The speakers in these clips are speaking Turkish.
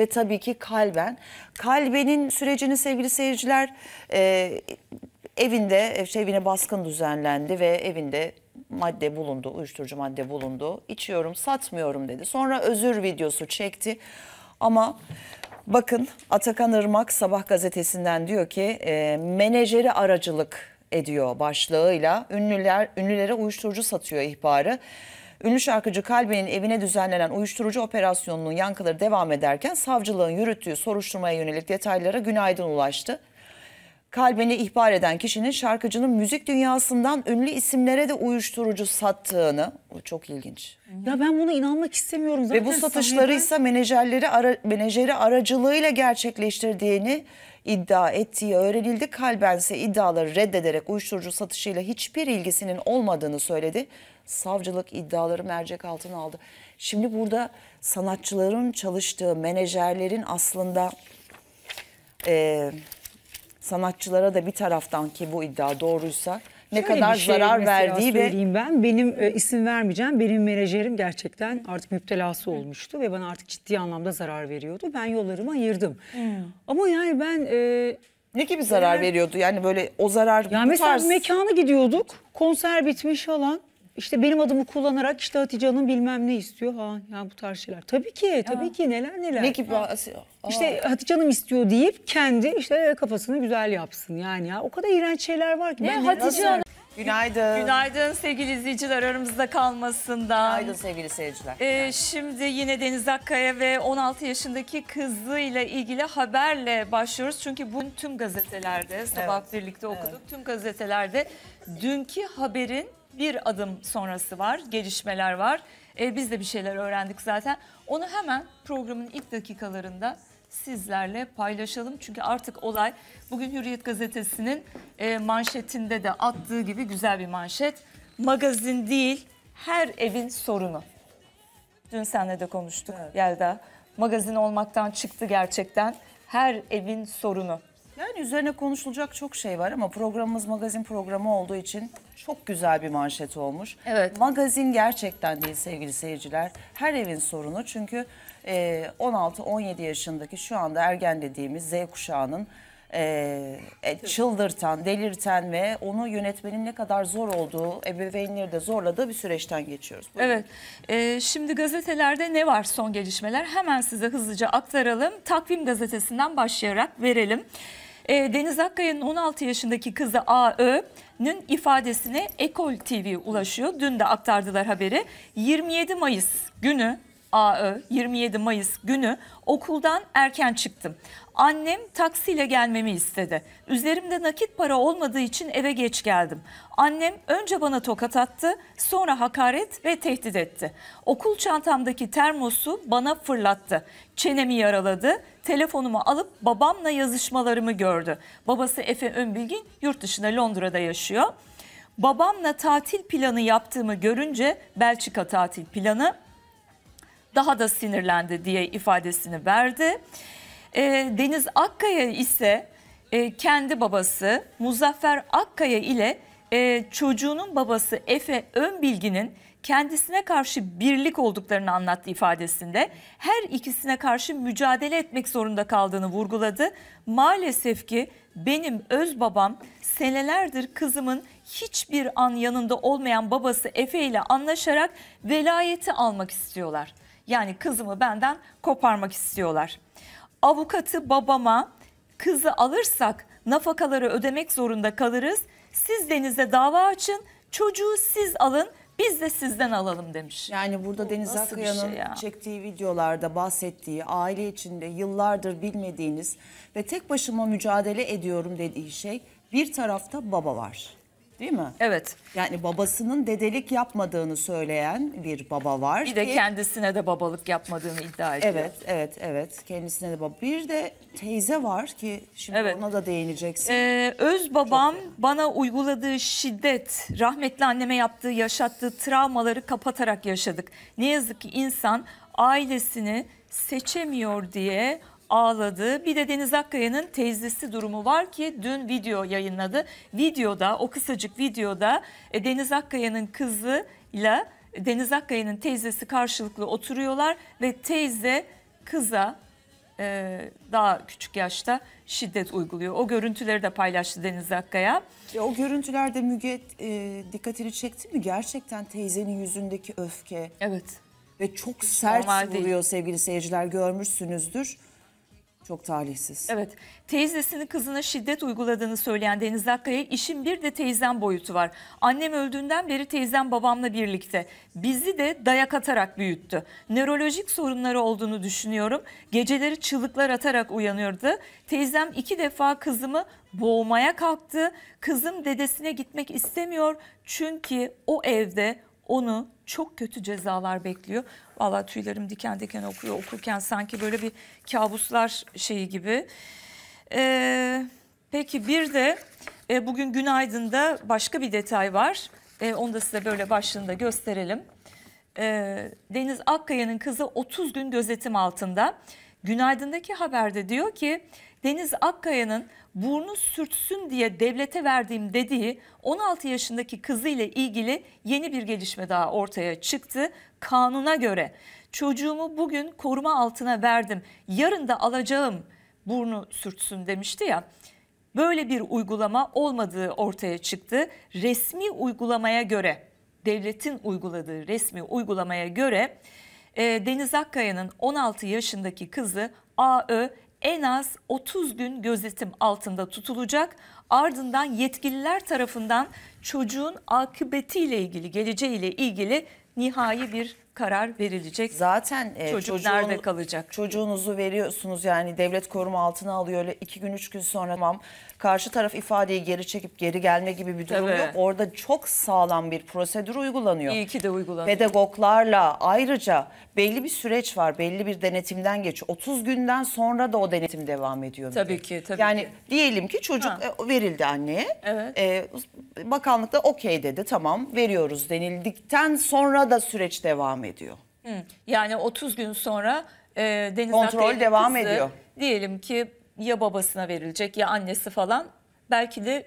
ve tabii ki kalben. Kalbenin sürecini sevgili seyirciler e, evinde e, şey, evine baskın düzenlendi ve evinde madde bulundu, uyuşturucu madde bulundu. İçiyorum, satmıyorum dedi. Sonra özür videosu çekti. Ama bakın Atakan Irmak Sabah gazetesinden diyor ki e, menajeri aracılık ediyor başlığıyla ünlüler ünlülere uyuşturucu satıyor ihbarı. Ünlü şarkıcı Kalbe'nin evine düzenlenen uyuşturucu operasyonunun yankıları devam ederken savcılığın yürüttüğü soruşturmaya yönelik detaylara günaydın ulaştı kalbini ihbar eden kişinin şarkıcının müzik dünyasından ünlü isimlere de uyuşturucu sattığını o çok ilginç. Ya ben buna inanmak istemiyorum zaten. Ve bu satışları ise menajerleri ara, menajeri aracılığıyla gerçekleştirdiğini iddia ettiği öğrenildi. Kalben ise iddiaları reddederek uyuşturucu satışıyla hiçbir ilgisinin olmadığını söyledi. Savcılık iddiaları mercek altına aldı. Şimdi burada sanatçıların çalıştığı menajerlerin aslında e, sanatçılara da bir taraftan ki bu iddia doğruysa ne Şöyle kadar şey zarar verdiği ve ben benim e, isim vermeyeceğim benim menajerim gerçekten artık müptelası olmuştu ve bana artık ciddi anlamda zarar veriyordu. Ben yollarımı ayırdım. Hmm. Ama yani ben e, ne gibi zarar yani, veriyordu? Yani böyle o zarar ya bu mesela tarz... mekana gidiyorduk. Konser bitmiş falan. İşte benim adımı kullanarak işte Hatice Hanım bilmem ne istiyor. Ha ya bu tarz şeyler. Tabii ki, ya. tabii ki neler neler. Ne gibi? Ha. İşte Hatice Hanım istiyor deyip kendi işte kafasını güzel yapsın yani ya. O kadar iğrenç şeyler var ki. Ne ben Hatice Hanım? Günaydın. Günaydın sevgili izleyiciler aramızda kalmasından. Günaydın sevgili seyirciler. Ee, şimdi yine Deniz Akkaya ve 16 yaşındaki kızıyla ilgili haberle başlıyoruz. Çünkü bugün tüm gazetelerde sabah evet. birlikte okuduk. Evet. Tüm gazetelerde dünkü haberin bir adım sonrası var, gelişmeler var. E, biz de bir şeyler öğrendik zaten. Onu hemen programın ilk dakikalarında sizlerle paylaşalım. Çünkü artık olay bugün Hürriyet Gazetesi'nin e, manşetinde de attığı gibi güzel bir manşet. Magazin değil, her evin sorunu. Dün senle de konuştuk evet. Yelda. Magazin olmaktan çıktı gerçekten. Her evin sorunu. Yani üzerine konuşulacak çok şey var ama programımız magazin programı olduğu için çok güzel bir manşet olmuş. Evet. Magazin gerçekten değil sevgili seyirciler. Her evin sorunu çünkü 16-17 e, yaşındaki şu anda ergen dediğimiz Z kuşağının e, e, çıldırtan, delirten ve onu yönetmenin ne kadar zor olduğu, ebeveynleri de zorladığı bir süreçten geçiyoruz. Buyurun. Evet, şimdi gazetelerde ne var son gelişmeler? Hemen size hızlıca aktaralım. Takvim gazetesinden başlayarak verelim. E, Deniz Akkaya'nın 16 yaşındaki kızı A.Ö.'nün ifadesine Ekol TV ulaşıyor. Dün de aktardılar haberi. 27 Mayıs günü A.Ö. 27 Mayıs günü okuldan erken çıktım. Annem taksiyle gelmemi istedi. Üzerimde nakit para olmadığı için eve geç geldim. Annem önce bana tokat attı, sonra hakaret ve tehdit etti. Okul çantamdaki termosu bana fırlattı. Çenemi yaraladı. Telefonumu alıp babamla yazışmalarımı gördü. Babası Efe Önbilgin yurt dışında Londra'da yaşıyor. Babamla tatil planı yaptığımı görünce Belçika tatil planı daha da sinirlendi diye ifadesini verdi. E, Deniz Akkaya ise e, kendi babası Muzaffer Akkaya ile e, çocuğunun babası Efe Önbilgi'nin kendisine karşı birlik olduklarını anlattı ifadesinde her ikisine karşı mücadele etmek zorunda kaldığını vurguladı. Maalesef ki benim öz babam senelerdir kızımın hiçbir an yanında olmayan babası Efe ile anlaşarak velayeti almak istiyorlar. Yani kızımı benden koparmak istiyorlar avukatı babama kızı alırsak nafakaları ödemek zorunda kalırız. Siz denize dava açın çocuğu siz alın biz de sizden alalım demiş. Yani burada Bu Deniz Akkaya'nın şey çektiği videolarda bahsettiği aile içinde yıllardır bilmediğiniz ve tek başıma mücadele ediyorum dediği şey bir tarafta baba var. Değil mi? Evet. Yani babasının dedelik yapmadığını söyleyen bir baba var. Bir de ki, kendisine de babalık yapmadığını iddia ediyor. Evet, evet, evet. Kendisine de baba. Bir de teyze var ki şimdi evet. ona da değineceksin. Ee, öz babam Çok... bana uyguladığı şiddet, rahmetli anneme yaptığı, yaşattığı travmaları kapatarak yaşadık. Ne yazık ki insan ailesini seçemiyor diye ağladı. Bir de Deniz Akkaya'nın teyzesi durumu var ki dün video yayınladı. Videoda o kısacık videoda e, Deniz Akkaya'nın kızıyla e, Deniz Akkaya'nın teyzesi karşılıklı oturuyorlar ve teyze kıza e, daha küçük yaşta şiddet uyguluyor. O görüntüleri de paylaştı Deniz Akkaya. o görüntülerde Müge e, dikkatini çekti mi? Gerçekten teyzenin yüzündeki öfke. Evet. Ve çok Hiç sert vuruyor değil. sevgili seyirciler görmüşsünüzdür. Çok talihsiz. Evet. Teyzesinin kızına şiddet uyguladığını söyleyen Deniz Akkaya işin bir de teyzem boyutu var. Annem öldüğünden beri teyzem babamla birlikte. Bizi de dayak atarak büyüttü. Nörolojik sorunları olduğunu düşünüyorum. Geceleri çığlıklar atarak uyanıyordu. Teyzem iki defa kızımı boğmaya kalktı. Kızım dedesine gitmek istemiyor çünkü o evde onu çok kötü cezalar bekliyor. Valla tüylerim diken diken okuyor. Okurken sanki böyle bir kabuslar şeyi gibi. Ee, peki bir de e, bugün Günaydın'da başka bir detay var. E, onu da size böyle başlığında gösterelim. E, Deniz Akkaya'nın kızı 30 gün gözetim altında. Günaydın'daki haberde diyor ki Deniz Akkaya'nın burnu sürtsün diye devlete verdiğim dediği 16 yaşındaki kızıyla ilgili yeni bir gelişme daha ortaya çıktı. Kanuna göre çocuğumu bugün koruma altına verdim yarın da alacağım burnu sürtsün demişti ya. Böyle bir uygulama olmadığı ortaya çıktı. Resmi uygulamaya göre devletin uyguladığı resmi uygulamaya göre e, Deniz Akkaya'nın 16 yaşındaki kızı AÖ en az 30 gün gözetim altında tutulacak. Ardından yetkililer tarafından çocuğun akıbetiyle ilgili, geleceğiyle ilgili nihai bir karar verilecek. Zaten e, çocuk nerede kalacak? Çocuğunuzu veriyorsunuz yani devlet koruma altına alıyor. Öyle iki gün üç gün sonra tamam karşı taraf ifadeyi geri çekip geri gelme gibi bir durum Tabii. yok. Orada çok sağlam bir prosedür uygulanıyor. İyi ki de uygulanıyor. Pedagoglarla ayrıca belli bir süreç var. Belli bir denetimden geçiyor. 30 günden sonra da o denetim devam ediyor. Tabii bile. ki. Tabii yani ki. diyelim ki çocuk ha. E, verildi anneye. Evet. E, bakanlık da okey dedi tamam veriyoruz denildikten sonra da süreç devam ediyor ediyor. Hı. Yani 30 gün sonra e, Deniz Kontrol devam kızı, ediyor. Diyelim ki ya babasına verilecek ya annesi falan belki de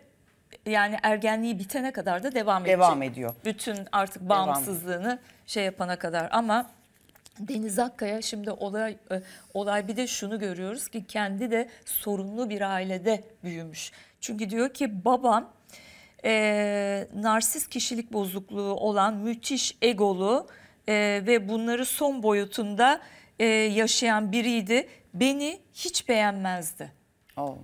yani ergenliği bitene kadar da devam, devam edecek. ediyor. Bütün artık bağımsızlığını devam. şey yapana kadar ama Deniz Akkaya şimdi olay e, olay bir de şunu görüyoruz ki kendi de sorunlu bir ailede büyümüş. Çünkü diyor ki babam e, narsist kişilik bozukluğu olan müthiş egolu e, ve bunları son boyutunda e, yaşayan biriydi. Beni hiç beğenmezdi. Oh.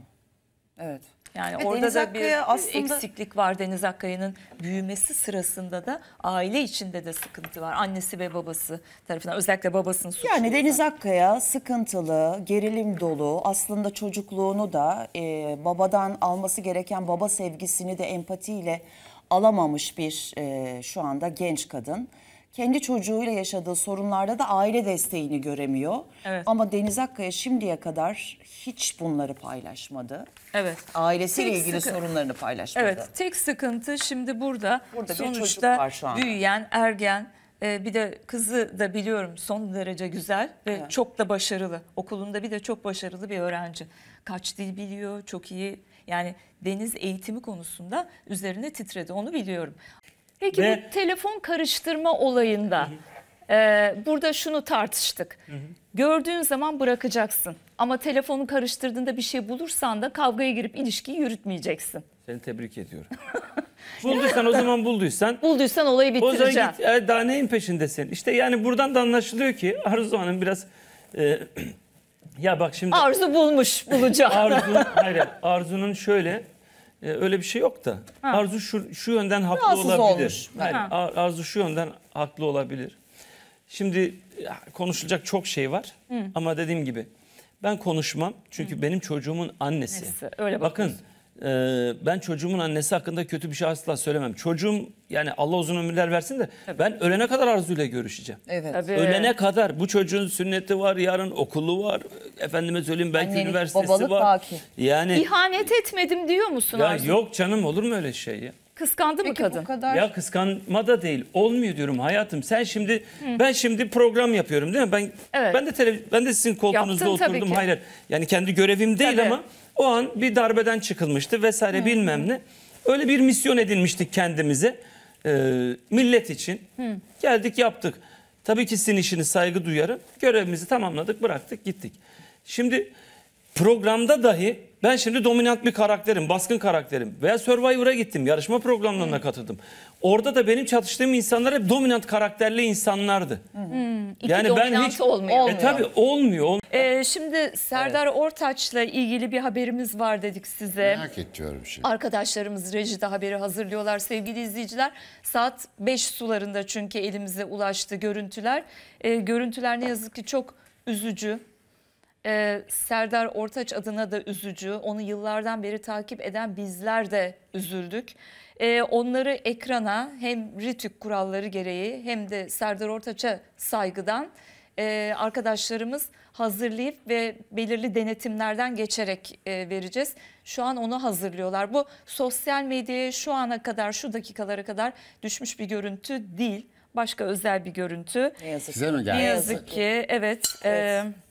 Evet. Yani evet, orada Deniz da bir aslında... eksiklik var Deniz Akkaya'nın büyümesi sırasında da aile içinde de sıkıntı var. Annesi ve babası tarafından özellikle babasının suçu. Yani Deniz Akkaya sıkıntılı, gerilim dolu aslında çocukluğunu da e, babadan alması gereken baba sevgisini de empatiyle alamamış bir e, şu anda genç kadın kendi çocuğuyla yaşadığı sorunlarda da aile desteğini göremiyor. Evet. Ama Deniz Akkaya şimdiye kadar hiç bunları paylaşmadı. Evet. Ailesiyle tek ilgili sıkı... sorunlarını paylaşmadı. Evet. Tek sıkıntı şimdi burada, burada sonuçta büyüyen, ergen ee, bir de kızı da biliyorum son derece güzel ve evet. çok da başarılı. Okulunda bir de çok başarılı bir öğrenci. Kaç dil biliyor, çok iyi. Yani deniz eğitimi konusunda üzerine titredi onu biliyorum. Peki Ve... bu telefon karıştırma olayında E, burada şunu tartıştık. Gördüğün zaman bırakacaksın ama telefonu karıştırdığında bir şey bulursan da kavgaya girip ilişkiyi yürütmeyeceksin. Seni tebrik ediyorum. bulduysan o zaman bulduysan. Bulduysan olayı bitireceğim. O zaman git, e, daha neyin peşindesin? İşte yani buradan da anlaşılıyor ki Arzu Hanım biraz... E, ya bak şimdi... Arzu bulmuş, bulacağım. Arzu, hayır, Arzu'nun şöyle e, öyle bir şey yok da. Ha. Arzu şu, şu yönden haklı Rahatsız olabilir. Olmuş. Yani, Arzu şu yönden haklı olabilir. Şimdi konuşulacak çok şey var Hı. ama dediğim gibi ben konuşmam çünkü Hı. benim çocuğumun annesi. Neyse, öyle Bakın ee, ben çocuğumun annesi hakkında kötü bir şey asla söylemem. Çocuğum yani Allah uzun ömürler versin de Tabii. ben ölene kadar arzuyla görüşeceğim. Evet. Tabii. Ölene kadar bu çocuğun sünneti var, yarın okulu var. Efendime söyleyeyim belki Annelik, üniversitesi babalık var. belki. Yani İhanet etmedim diyor musun ya Arzu? yok canım olur mu öyle şey ya? Kıskandı mı kadın? kadar Ya kıskanma da değil. Olmuyor diyorum hayatım. Sen şimdi ben şimdi program yapıyorum değil mi? Ben Evet. ben de tele, ben de sizin koltuğunuzda Yaptın oturdum. ki. Hayır. Yani kendi görevim değil Tabii. ama o an bir darbeden çıkılmıştı vesaire hı. bilmem ne. Öyle bir misyon edinmiştik kendimize. E, millet için. Hı. Geldik yaptık. Tabii ki sizin işini saygı duyarım. Görevimizi tamamladık, bıraktık, gittik. Şimdi programda dahi ben şimdi dominant bir karakterim, baskın karakterim veya Survivor'a gittim, yarışma programlarına Hı. katıldım. Orada da benim çatıştığım insanlar hep dominant karakterli insanlardı. Hı. İki yani ben hiç olmuyor. E tabii olmuyor. Ol... Ee, şimdi Serdar evet. Ortaç'la ilgili bir haberimiz var dedik size. Merak ediyorum şimdi. Arkadaşlarımız rejide haberi hazırlıyorlar sevgili izleyiciler. Saat 5 sularında çünkü elimize ulaştı görüntüler. Ee, görüntüler ne yazık ki çok üzücü. Ee, Serdar Ortaç adına da üzücü. Onu yıllardan beri takip eden bizler de üzüldük. Ee, onları ekrana hem RITÜK kuralları gereği hem de Serdar Ortaç'a saygıdan e, arkadaşlarımız hazırlayıp ve belirli denetimlerden geçerek e, vereceğiz. Şu an onu hazırlıyorlar. Bu sosyal medyaya şu ana kadar şu dakikalara kadar düşmüş bir görüntü değil. Başka özel bir görüntü. Ne yazık ki. Ne yazık ki evet. E, evet. E,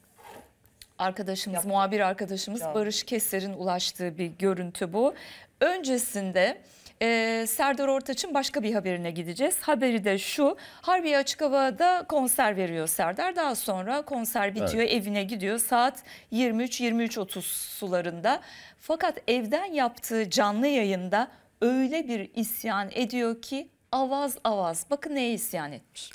arkadaşımız, Yaptım. muhabir arkadaşımız Yaptım. Barış Keser'in ulaştığı bir görüntü bu. Öncesinde e, Serdar Ortaç'ın başka bir haberine gideceğiz. Haberi de şu, Harbiye Açık Hava'da konser veriyor Serdar. Daha sonra konser bitiyor, evet. evine gidiyor saat 23-23.30 sularında. Fakat evden yaptığı canlı yayında öyle bir isyan ediyor ki avaz avaz. Bakın neye isyan etmiş.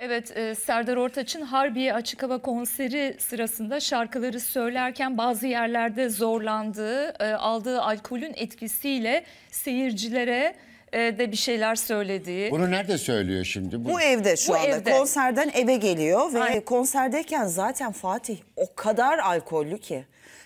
Evet e, Serdar Ortaç'ın Harbiye Açık Hava konseri sırasında şarkıları söylerken bazı yerlerde zorlandığı, e, aldığı alkolün etkisiyle seyircilere e, de bir şeyler söylediği. Bunu nerede söylüyor şimdi? Bu, Bu evde şu Bu anda evde. konserden eve geliyor ve Aynen. konserdeyken zaten Fatih o kadar alkollü ki.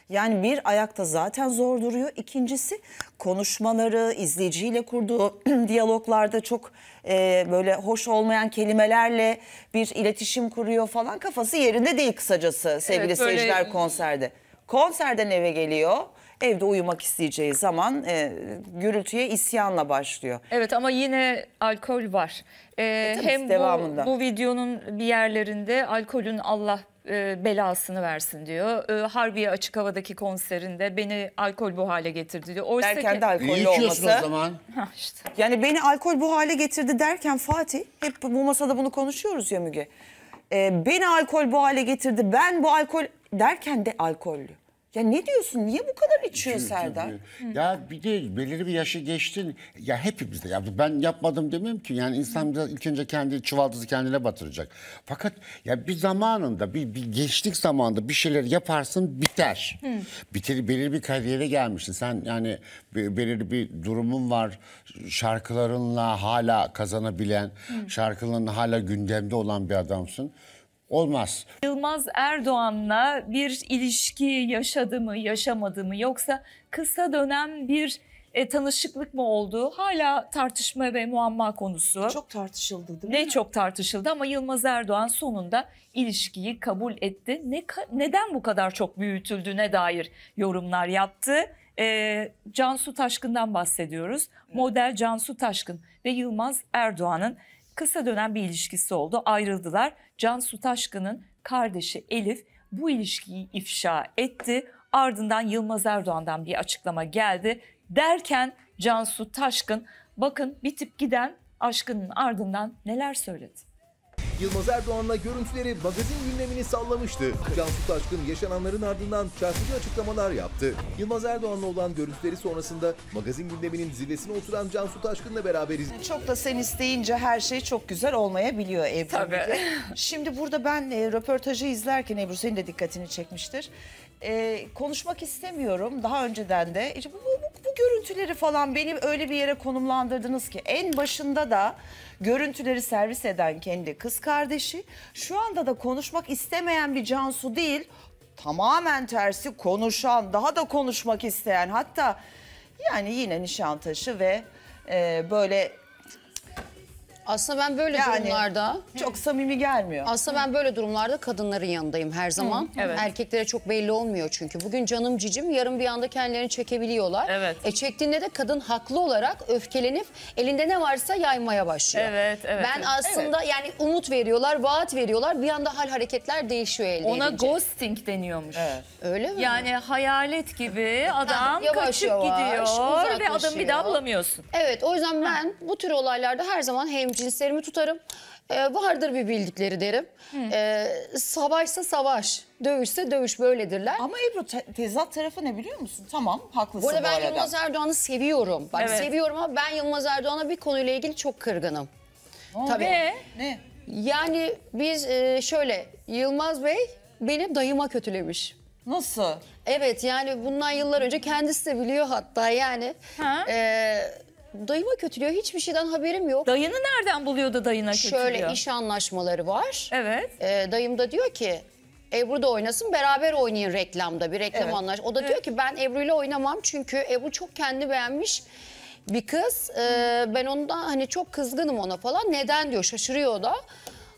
Yani bir ayakta zaten zor duruyor. İkincisi konuşmaları, izleyiciyle kurduğu diyaloglarda çok e, böyle hoş olmayan kelimelerle bir iletişim kuruyor falan kafası yerinde değil kısacası sevgili evet, böyle... seyirciler konserde. Konserden eve geliyor. Evde uyumak isteyeceği zaman e, gürültüye isyanla başlıyor. Evet ama yine alkol var. Ee, e, e hem devamında. Bu, bu videonun bir yerlerinde alkolün Allah e, belasını versin diyor. E, Harbiye açık havadaki konserinde beni alkol bu hale getirdi diyor. Oysa Derken ki... de alkollü olması. o zaman. Ha işte. Yani beni alkol bu hale getirdi derken Fatih hep bu masada bunu konuşuyoruz ya Müge. E, beni alkol bu hale getirdi ben bu alkol derken de alkollü. Ya ne diyorsun? Niye bu kadar içiyor Çünkü- Serdar? Ya bir de belirli bir yaşı geçtin. Ya hepimizde ya ben yapmadım demiyorum ki. Yani insan biraz ilk önce kendi çuvaldızı kendine batıracak. Fakat ya bir zamanında bir, bir gençlik zamanında bir şeyler yaparsın biter. Bitir belirli bir kariyere gelmişsin. Sen yani belirli bir durumun var. Şarkılarınla hala kazanabilen, şarkılarınla hala gündemde olan bir adamsın olmaz. Yılmaz Erdoğan'la bir ilişki yaşadı mı, yaşamadı mı yoksa kısa dönem bir e, tanışıklık mı oldu? Hala tartışma ve muamma konusu. Çok tartışıldı değil ne mi? Ne çok tartışıldı ama Yılmaz Erdoğan sonunda ilişkiyi kabul etti. Ne neden bu kadar çok büyütüldüğüne dair yorumlar yaptı. E, Cansu Taşkın'dan bahsediyoruz. Model Cansu Taşkın ve Yılmaz Erdoğan'ın kısa dönem bir ilişkisi oldu. Ayrıldılar. Cansu Taşkın'ın kardeşi Elif bu ilişkiyi ifşa etti. Ardından Yılmaz Erdoğan'dan bir açıklama geldi. Derken Cansu Taşkın bakın bir tip giden aşkının ardından neler söyledi. Yılmaz Erdoğan'la görüntüleri magazin gündemini sallamıştı. Cansu Taşkın yaşananların ardından çarpıcı açıklamalar yaptı. Yılmaz Erdoğan'la olan görüntüleri sonrasında magazin gündeminin zillesine oturan Cansu Taşkın'la beraberiz. Çok da sen isteyince her şey çok güzel olmayabiliyor Ebru. Tabii. Şimdi burada ben e, röportajı izlerken Ebru senin de dikkatini çekmiştir e, konuşmak istemiyorum daha önceden de. İşte bu, bu, bu görüntüleri falan beni öyle bir yere konumlandırdınız ki en başında da görüntüleri servis eden kendi kız kardeşi şu anda da konuşmak istemeyen bir Cansu değil tamamen tersi konuşan daha da konuşmak isteyen hatta yani yine nişan taşı ve e, böyle aslında ben böyle Yani, durumlarda Çok samimi gelmiyor. aslında ben böyle durumlarda kadınların yanındayım her zaman. evet. Erkeklere çok belli olmuyor çünkü. Bugün canım cicim yarın bir anda kendilerini çekebiliyorlar. Evet. E çektiğinde de kadın haklı olarak öfkelenip elinde ne varsa yaymaya başlıyor. Evet, evet, Ben evet. aslında yani umut veriyorlar, vaat veriyorlar. Bir anda hal hareketler değişiyor elde Ona edince. ghosting deniyormuş. Evet. Öyle mi? Yani hayalet gibi adam yavaş kaçıp yavaş gidiyor ve adamı bir daha bulamıyorsun. Evet o yüzden ben bu tür olaylarda her zaman hemcinsel cinslerimi tutarım. E, vardır bir bildikleri derim. E, savaşsa savaş, dövüşse dövüş böyledirler. Ama Ebru te- tezat tarafı ne biliyor musun? Tamam haklısın bu Bu arada arada. ben Yılmaz Erdoğan'ı seviyorum. Bak Evet. seviyorum ama ben Yılmaz Erdoğan'a bir konuyla ilgili çok kırgınım. Tabii. Ve Ne? Yani biz e, şöyle Yılmaz Bey beni dayıma kötülemiş. Nasıl? Evet yani bundan yıllar önce kendisi de biliyor hatta yani. Ha? Ee, dayıma kötülüyor. Hiçbir şeyden haberim yok. Dayını nereden buluyordu dayına kötülüyor? Şöyle iş anlaşmaları var. Evet. Ee, dayım da diyor ki Ebru da oynasın beraber oynayın reklamda bir reklam evet. anlaş. O da evet. diyor ki ben Ebru ile oynamam çünkü Ebru çok kendi beğenmiş bir kız. Ee, ben ondan hani çok kızgınım ona falan. Neden diyor şaşırıyor da.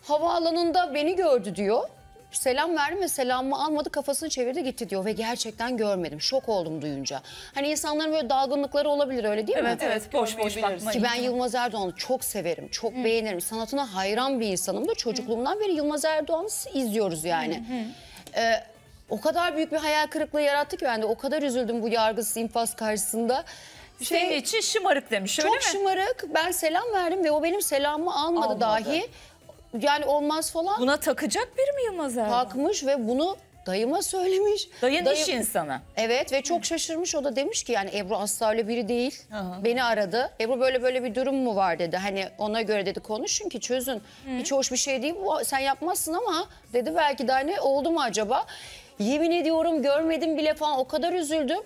Havaalanında beni gördü diyor. Selam verdim ve selamımı almadı kafasını çevirdi gitti diyor ve gerçekten görmedim. Şok oldum duyunca. Hani insanların böyle dalgınlıkları olabilir öyle değil mi? Evet evet boş boş bakmayın. Ki ben Yılmaz Erdoğan'ı çok severim, çok Hı. beğenirim. Sanatına hayran bir insanım da çocukluğumdan beri Yılmaz Erdoğan'ı izliyoruz yani. Hı. Ee, o kadar büyük bir hayal kırıklığı yarattı ki ben de o kadar üzüldüm bu yargısı infaz karşısında. Şey, için şımarık demiş öyle çok mi? Çok şımarık. Ben selam verdim ve o benim selamımı almadı, almadı. dahi yani olmaz falan. Buna takacak bir miyim azer? Takmış ve bunu dayıma söylemiş. Dayın Dayı... iş insanı. Evet ve çok şaşırmış o da demiş ki yani Ebru asla öyle biri değil. Aha. Beni aradı. Ebru böyle böyle bir durum mu var dedi. Hani ona göre dedi konuşun ki çözün. Hı. Hiç hoş bir şey değil bu sen yapmazsın ama dedi belki daha hani ne oldu mu acaba? Yemin ediyorum görmedim bile falan o kadar üzüldüm.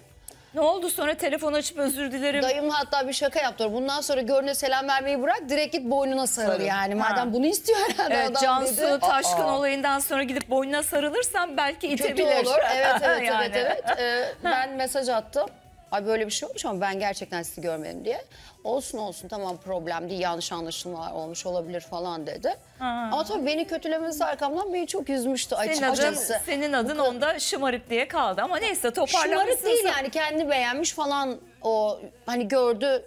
Ne oldu sonra telefon açıp özür dilerim. Dayım hatta bir şaka yaptı. Bundan sonra görüne selam vermeyi bırak direkt git boynuna sarıl Sarı. yani. Ha. Madem bunu istiyor herhalde evet, adam Cansu dedi. Taşkın Aa. olayından sonra gidip boynuna sarılırsan belki itebilir. Kötü olur. Evet evet yani. evet. evet. Ee, ben mesaj attım. Ay böyle bir şey olmuş ama ben gerçekten sizi görmedim diye. Olsun olsun tamam problem değil yanlış anlaşılmalar olmuş olabilir falan dedi. Aa. Ama tabii beni kötülemesi arkamdan beni çok üzmüştü senin adın, açıkçası. Senin adın kadar... onda şımarık diye kaldı ama neyse toparlamışsın. Şımarık değil yani kendi beğenmiş falan o hani gördü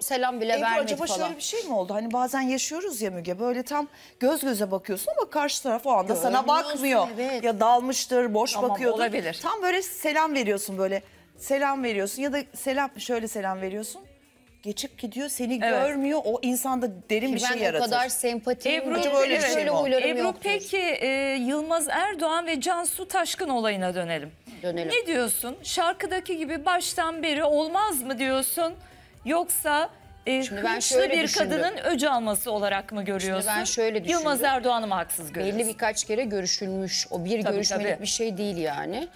selam bile Ebru, vermedi acaba falan. şöyle bir şey mi oldu? Hani bazen yaşıyoruz ya Müge böyle tam göz göze bakıyorsun ama karşı taraf o anda sana bakmıyor. Evet. Ya dalmıştır, boş tamam, bakıyordur. Olabilir. Tam böyle selam veriyorsun böyle selam veriyorsun ya da selam şöyle selam veriyorsun. Geçip gidiyor seni Evet. görmüyor o insanda derin bir şey ben o yaratır. kadar sempatim, Ebru- böyle. öyle bir şey mi Ebru peki e, Yılmaz Erdoğan ve Cansu Taşkın olayına dönelim. Dönelim. Ne diyorsun? Şarkıdaki gibi baştan beri olmaz mı diyorsun? Yoksa e, Şimdi ben hınçlı şöyle bir düşündüm. kadının öc alması olarak mı görüyorsun? ben şöyle düşündüm. Yılmaz Erdoğan'ı mı haksız görüyorsun? Belli birkaç kere görüşülmüş. O bir Tabii, görüşmelik tabii. bir şey değil yani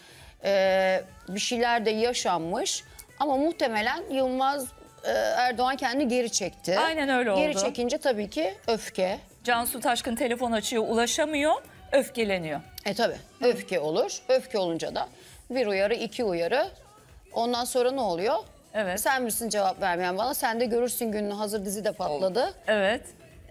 e, bir şeyler de yaşanmış. Ama muhtemelen Yılmaz e, Erdoğan kendini geri çekti. Aynen öyle oldu. Geri çekince tabii ki öfke. Cansu Taşkın telefon açıyor, ulaşamıyor, öfkeleniyor. E tabii öfke olur. Öfke olunca da bir uyarı, iki uyarı. Ondan sonra ne oluyor? Evet. Sen misin cevap vermeyen bana? Sen de görürsün gününü hazır dizi de patladı. Evet.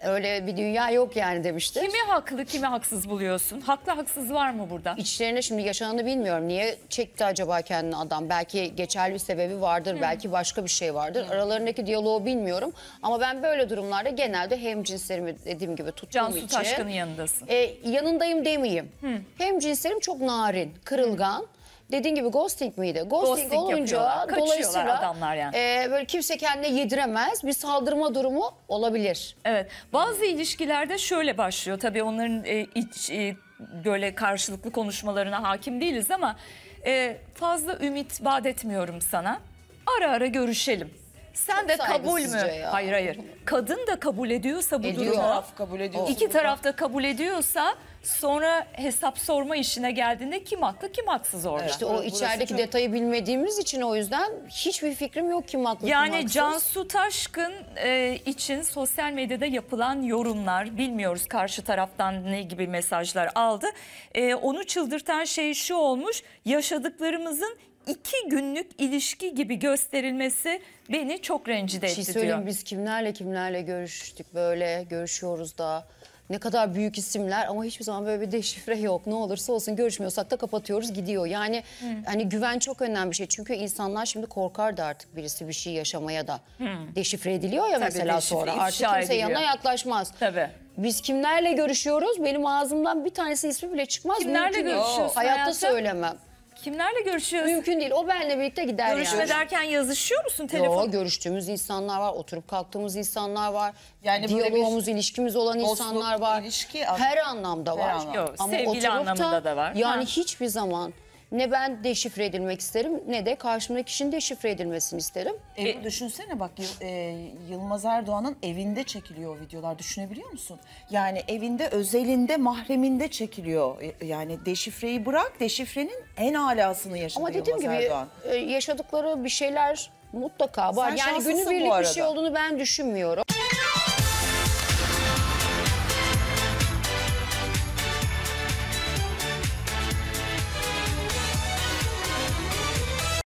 Öyle bir dünya yok yani demişti. Kimi haklı kimi haksız buluyorsun? Haklı haksız var mı burada? İçlerine şimdi yaşananı bilmiyorum. Niye çekti acaba kendini adam? Belki geçerli bir sebebi vardır. Hı. Belki başka bir şey vardır. Hı. Aralarındaki diyaloğu bilmiyorum. Ama ben böyle durumlarda genelde hem cinslerimi dediğim gibi tuttuğum Cansu için. Cansu Taşkın'ın yanındasın. E, yanındayım demeyeyim. Hı. Hem cinslerim çok narin, kırılgan. Hı dediğin gibi ghosting miydi? Ghosting, ghosting olunca dolayısıyla adamlar yani. E, böyle kimse kendine yediremez bir saldırma durumu olabilir. Evet bazı ilişkilerde şöyle başlıyor tabii onların e, iç e, böyle karşılıklı konuşmalarına hakim değiliz ama e, fazla ümit vaat etmiyorum sana ara ara görüşelim. Sen Çok de kabul mü? Ya. Hayır hayır. Kadın da kabul ediyorsa bu Ediyor. durumu. Taraf kabul ediyorsa. İki tarafta kabul ediyorsa Sonra hesap sorma işine geldiğinde kim haklı kim haksız orada. İşte o Burası içerideki çok... detayı bilmediğimiz için o yüzden hiçbir fikrim yok kim haklı yani kim haksız. Yani Cansu Taşkın e, için sosyal medyada yapılan yorumlar bilmiyoruz karşı taraftan ne gibi mesajlar aldı. E, onu çıldırtan şey şu olmuş yaşadıklarımızın iki günlük ilişki gibi gösterilmesi beni çok rencide şey etti şey diyor. Biz kimlerle kimlerle görüştük böyle görüşüyoruz da ne kadar büyük isimler ama hiçbir zaman böyle bir deşifre yok. Ne olursa olsun görüşmüyorsak da kapatıyoruz gidiyor. Yani Hı. hani güven çok önemli bir şey. Çünkü insanlar şimdi korkardı artık birisi bir şey yaşamaya da. Hı. Deşifre ediliyor ya Tabii mesela sonra. Artık kimse ediliyor. yanına yaklaşmaz. Tabii biz kimlerle görüşüyoruz? Benim ağzımdan bir tanesi ismi bile çıkmaz. Kimlerle görüşüyorsun? Hayatta, hayatta söylemem. Kimlerle görüşüyorsun? Mümkün değil. O benle birlikte gider Görüşme yani. derken yazışıyor musun telefon? Yo, görüştüğümüz insanlar var, oturup kalktığımız insanlar var. Yani diyalogumuz, ilişkimiz olan insanlar var. Ilişki, her anlamda var. Her anlamda. Yok, Ama sevgili oturup da, da var. Yani ha. hiçbir zaman ne ben deşifre edilmek isterim ne de karşımdaki kişinin deşifre edilmesini isterim. E, e, düşünsene bak Yıl- e, Yılmaz Erdoğan'ın evinde çekiliyor o videolar düşünebiliyor musun? Yani evinde özelinde mahreminde çekiliyor. E, yani deşifreyi bırak deşifrenin en alasını yaşadı Ama dediğim Yılmaz gibi Erdoğan. e, yaşadıkları bir şeyler mutlaka var. Sen yani günü bu bir şey olduğunu ben düşünmüyorum.